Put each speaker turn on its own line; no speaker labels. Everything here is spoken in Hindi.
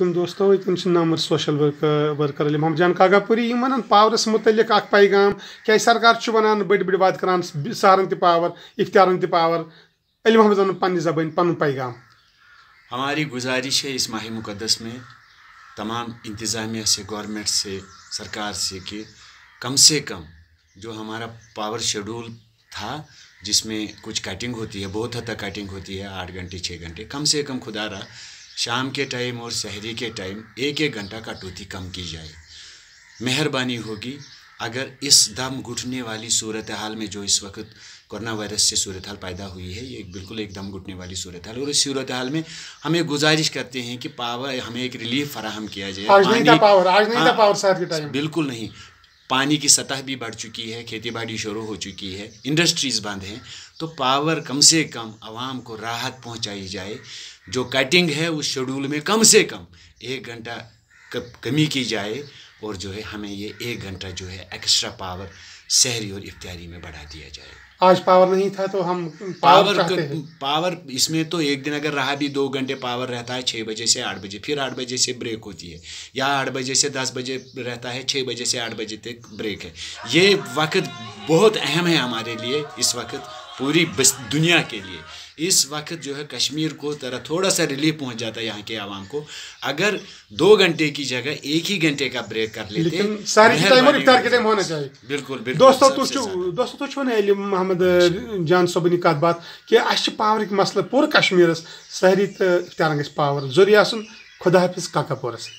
दोस्तों तुम नमर सोशल वर्क वर्कर हम जान कागापुरी यम वन पावरस मुतलिक अख पैगाम क्या सरकार वन बड़ बड़ बात करान सारन त पावर इफ्तारन त पावर इलम हम जन पन्न जबान पन पैगाम
हमारी गुजारिश है इस माह मुकदस में तमाम इंतज़ामिया से गवर्नमेंट से सरकार से कि कम से कम जो हमारा पावर शेड्यूल था जिसमें कुछ कटिंग होती है बहुत हद तक कटिंग होती है आठ घंटे छः घंटे कम से कम खुदा रहा शाम के टाइम और शहरी के टाइम एक एक घंटा कटौती कम की जाए मेहरबानी होगी अगर इस दम घुटने वाली सूरत हाल में जो इस वक्त कोरोना वायरस से सूरत हाल पैदा हुई है ये बिल्कुल एक दम घुटने वाली सूरत हाल और इस सूरत हाल में हमें गुजारिश करते हैं कि पावर हमें एक रिलीफ फराहम किया जाए आज पावर आज हाँ, पावर सर के टाइम बिल्कुल नहीं पानी की सतह भी बढ़ चुकी है खेतीबाड़ी शुरू हो चुकी है इंडस्ट्रीज़ बंद हैं तो पावर कम से कम आवाम को राहत पहुंचाई जाए जो कटिंग है उस शेड्यूल में कम से कम एक घंटा कमी की जाए और जो है हमें ये एक घंटा जो है एक्स्ट्रा पावर शहरी और इख्तियारी में बढ़ा दिया जाए
आज पावर नहीं था तो हम पावर पावर,
पावर इसमें तो एक दिन अगर रहा भी दो घंटे पावर रहता है छः बजे से आठ बजे फिर आठ बजे से ब्रेक होती है या आठ बजे से दस बजे रहता है छः बजे से आठ बजे तक ब्रेक है ये वक्त बहुत अहम है हमारे लिए इस वक्त पूरी दुनिया के लिए इस वक्त जो है कश्मीर को तरह थोड़ा सा रिलीफ पहुंच जाता है यहाँ के आवाम को अगर दो घंटे की जगह एक ही घंटे का ब्रेक कर लेते सारी टाइम और इफ्तार के टाइम होना चाहिए बिल्कुल बिल्कुल दोस्तों तो
दोस्तों तो ना मोहम्मद जान सोबनी कत बात कि अस पावर मसल पूरे कश्मीरस सहरी तो इफ्तार गस पावर जरूरी खुदा हाफिज